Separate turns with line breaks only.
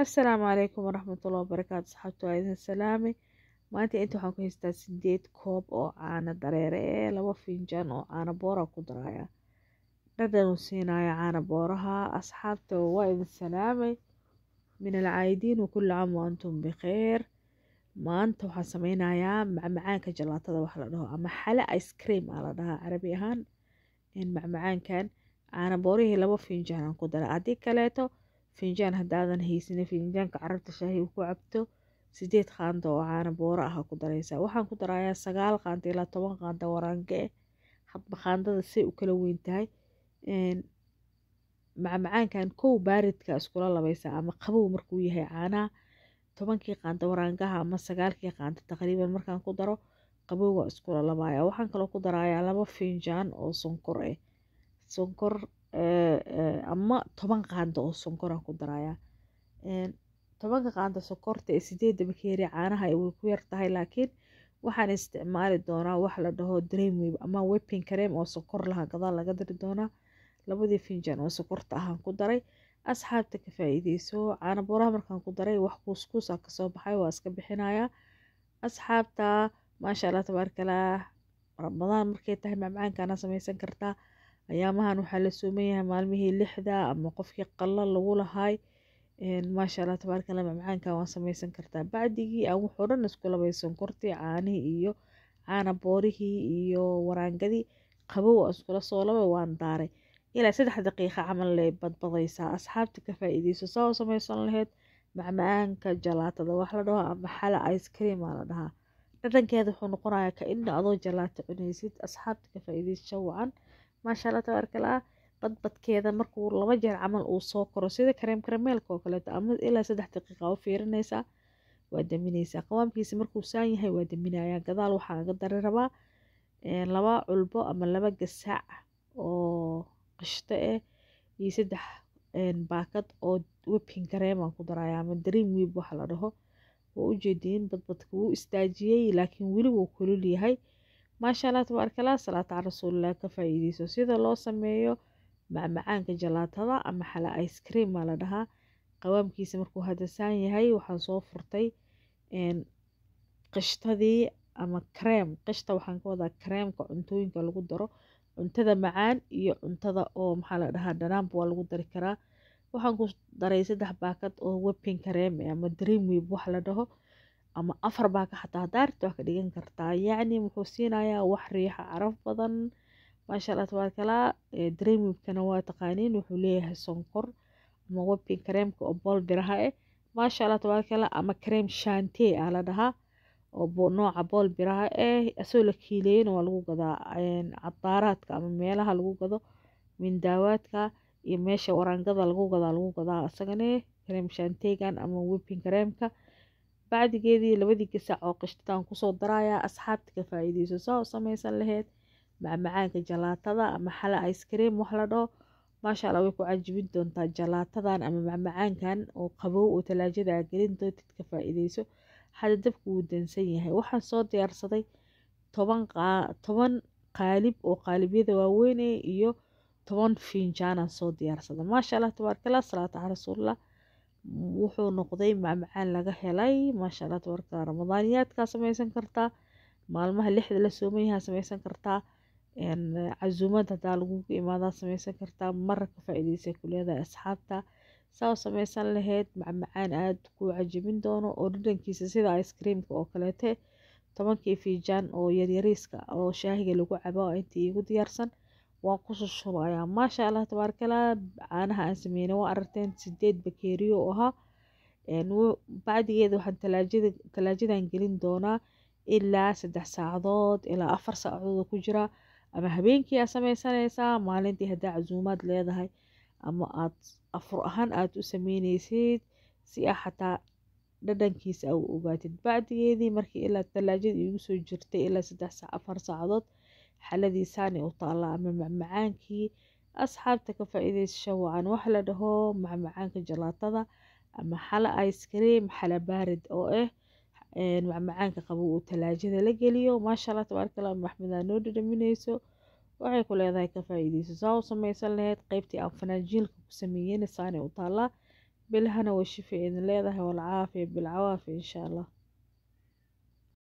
asalaamu calaykum waraxmatullahi wabarakaatu asxaabtu waa idin salaame maanta inta waxaan ku haystaa sideed koob oo caano dareere ee laba finjaan oo caano boora ku daraya dhadanu siinayo caano booraha asxaabta waa idin salaamay min alcaayidiin wakulli cam wa antum maanta waxaan sameynayaa macmacaanka jalaatada wax la dhaho ama xale ice cream aa la dhahaa carabi ahaan macmacaankan caano boorihii laba finjaan aan ku daray haddii kaleeto finjaan hadaadan haysanin finjaanka carabta shaahi ku cabto sideed qaando caana booro ah ku daraysaa waxaan ku darayaa sagaal qaando ilaa toban qaanda waraange eh hadba qaandada say u kala weyn tahay macmacaankan kow baaridka iskula labaysa ama qabow markuu yahay caanaha tobankii qaanda waraangaha ama sagaalkii qaanda taqriiban markaan ku daro qabowga iskula labaya waxaan kaloo ku darayaa labo finjaan oo sonkor eh sonkor ama toban qaando oo sonkoraan ku daraya tobanka qaanda sonkorta ee sideedaba kaeri caanaha way ku yartahay laakiin waxaan isticmaali doonaa wax la dhaho dreamwave ama wepin kareem oo sokor laha gadaal laga dari doonaa labadii finjan oo sokorta ahaan ku daray asxaabta ka faa caana booraha markaan ku daray wax kuuskuusa ah kasoo baxay waa iska bixinayaa asxaabta maasha allah tabaarkalaah ramadaan markay tahay macmacaankaana samaysan kartaa ayaamahan waxaa la sooman yahay maalmihii lixda ama qofkii qallo lagu lahaay maasha allah tabaarkala macmacaanka waan samaysan kartaa bacdigii aan wuxuu dhan isku labay sonkortii caanihii iyo caana boorihii iyo waraangadii qabow aan iskula soo labay waan daaray ilaa saddex daqiiqa camal lay badbadaysaa asxaabta ka faa saa u samaysan lahayd macmacaanka jalaatada wax la dhaho ama xala ice cream aa la dhahaa dhadhankeeda wuxuu noqonayaa ka ina adoo jalaato cunaysid asxaabta ka faa wacan maashaalla tabaarkala ah badbadkeeda markuu laba jeer camal uu soo koro sida kareem karameelka oo kaleeto ama ilaa saddex daqiiqa u fiirinaysaa waa daminaysaa qawaamkiisa markuu saan yahay waa daminayaa gadaal waxaa laga dari rabaa eh, laba culbo ama laba gasaac oo qishto eh iyo saddex eh, baakad oo webkin kareemaan ku daraya ama dareem wiib waxa la dhaho waa ujeediin badbadka wuu istaajiyey laakiin weli wuu kulul yahay Mashaa tabarakallah salaata rasuulillah ka faa'iideyso sida loo sameeyo macmacaanka jalaatada ama xala ice cream ma la dhahaa qawaamkiisa markuu hadasan yahay waxaan soo furtay qishtadii ama kareem qishta waxaan ka wadaa kareemka cuntooyinka lagu daro cuntada macaan iyo cuntada oo maxaa la dhahaa dhanaanba waa lagu dari karaa waxaan ku daray saddex baakad oo wepping kareem ama dream wax la dhaho ama afar baa ka xataa daarta waa ka dhigan kartaa yacni muxuu siinayaa wax riixa ah, caraf badan maasha allah tabaarakallaa waa taqaaniin wuxuu leeyahay sonkor ama webkin kareemka oo bool biraha eh maasha allah ama kareem shantee ah la dhahaa oo nooca bool biraha eh asoo la kiileeyana waa lagu gadaa cadaaraadka ama meelaha lagu gado mindaawaadka iyo meesha waraangada lagu gadaa lagu gadaa isagane eh, kareem shanteegan ama webkin kareemka bacdigeedii labadii gasac oo qishtataan kusoo daraayaa asxaabta ka faa saa u samaysan laheyd macmacaanka jalaatada ama xala icekream wax la dhaho maasha alla way ku cajibin doontaa jalaatadan ama macmacaankan oo qabow oo talaajada gelin doontid ka faaiideyso iideyso hadda dabka wuu dansan yahay waxaan soo diyaarsaday toban qaalib oo qaalibyada waaweyne iyo toban finjaanaan soo diyaarsada maasha allah tabaarkala salaatu calaa rasuulillah wuxuu noqday macmacaan laga helay maasha alla tabarka ramadaaniyaadkaa sameysan kartaa maalmaha lixda la soomanyahaa sameysan kartaa cazuumad hadaa lagugu imaadaa sameysan kartaa mararka faa-iideysay ku leedahay asxaabta saa sameysan laheyd macmacaan aada kuu cajabin doono oo dhidhankiisa sida icekreamka oo kaleete tobankii fiijaan oo yaryariiska oo shaahiga lagu cabo intii iigu diyaarsan waa kusushubaya maasha allah tabaarkala caanaha aan sameyna waa aragteen sideed bakeeriyo oo ahaa bacdigeeda waxaan talaajadan gelin doonaa ilaa saddex saacadood ilaa afar saacadooda ku jira ama habeenkii aad samaysanaysaa maalintii haddaa cazuumaad leedahay ama aad afur ahaan aad u sameyneysid si a xataa dhadhankiisa a u ogaatid bacdigeedii markii ilaa talaajada iigu soo jirtay ilaa saddex afar saacadood xaladiisaanay u taallaa ama macmacaankii asxaabta ka faa-iideysasha wacan wax la dhaho macmacaanka jalaatada ama xala icekream xala baarid oo ah macmacaanka qabo uu talaajada la geliyo maashaalla tabaarkala maxmedaa noo dhadhaminayso waxay ku leedahay ka faa saa u samaysan laheyd qeybtii aan fanaajiilka ku sameeyeyna saanay u taallaa bilhana way shifa idin leedahay walcaafiya bilcawaafiya inshaa allah